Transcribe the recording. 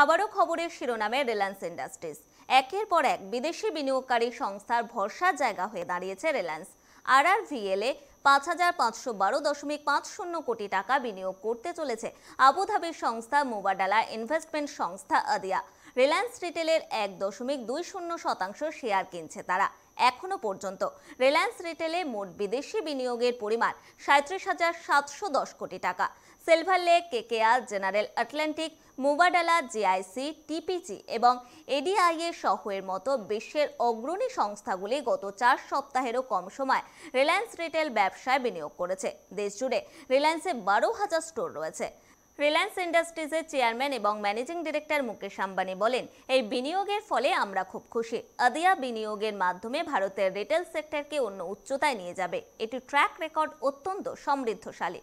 আবারও খবরের শিরোনামে রিলায়েন্স ইন্ডাস্ট্রিজ একের পর এক বিদেশি বিনিয়োগকারী সংস্থার ভরসার জায়গা হয়ে দাঁড়িয়েছে রিলায়েন্স আর আর ভিএলএ পাঁচ হাজার পাঁচশো বারো দশমিক পাঁচ শূন্য কোটি টাকা বিনিয়োগ করতে চলেছে আবুধাবি সংস্থা মোবাডালা ইনভেস্টমেন্ট সংস্থা আদিয়া রিলায়েন্স রিটেলের এক দশমিক দুই শূন্য শতাংশ শেয়ার কিনছে তারা এখনো পর্যন্ত রিলায়েন্স রিটেলে মোট বিদেশি বিনিয়োগের পরিমাণ সাঁত্রিশ হাজার সাতশো দশ কোটি টাকা Silver Lake KKR General Atlantic Mubadala GIC TPG এবং এডিআইএ সহের মতো বিশ্বের অগ্রণী সংস্থাগুলি গত চার সপ্তাহেরও কম সময় রিলায়েন্স রিটেল ব্যবসা ব্যবসায় বিনিয়োগ করেছে দেশ জুড়ে রিলায়েন্সে বারো হাজার স্টোর রয়েছে রিলায়েন্স ইন্ডাস্ট্রিজের চেয়ারম্যান এবং ম্যানেজিং ডিরেক্টর মুকেশ আম্বানি বলেন এই বিনিয়োগের ফলে আমরা খুব খুশি আদিয়া বিনিয়োগের মাধ্যমে ভারতের রিটেল সেক্টরকে অন্য উচ্চতায় নিয়ে যাবে এটি ট্র্যাক রেকর্ড অত্যন্ত সমৃদ্ধশালী